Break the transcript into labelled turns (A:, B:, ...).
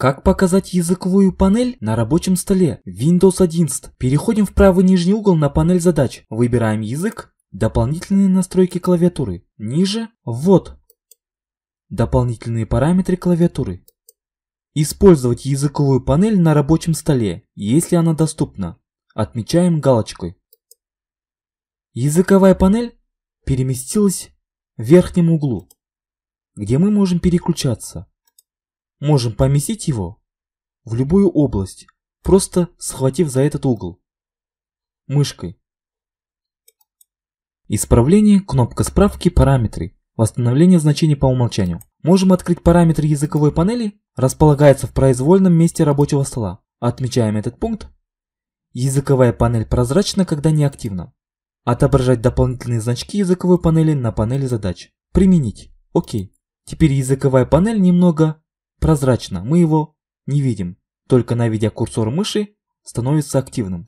A: Как показать языковую панель на рабочем столе Windows 11? Переходим в правый нижний угол на панель задач. Выбираем язык, дополнительные настройки клавиатуры. Ниже вот дополнительные параметры клавиатуры. Использовать языковую панель на рабочем столе, если она доступна. Отмечаем галочкой. Языковая панель переместилась в верхнем углу, где мы можем переключаться можем поместить его в любую область, просто схватив за этот угол мышкой. Исправление, кнопка справки, параметры, восстановление значений по умолчанию. Можем открыть параметры языковой панели, располагается в произвольном месте рабочего стола. Отмечаем этот пункт. Языковая панель прозрачна, когда не активна. Отображать дополнительные значки языковой панели на панели задач. Применить. Окей. Теперь языковая панель немного прозрачно, мы его не видим, только наведя курсор мыши становится активным.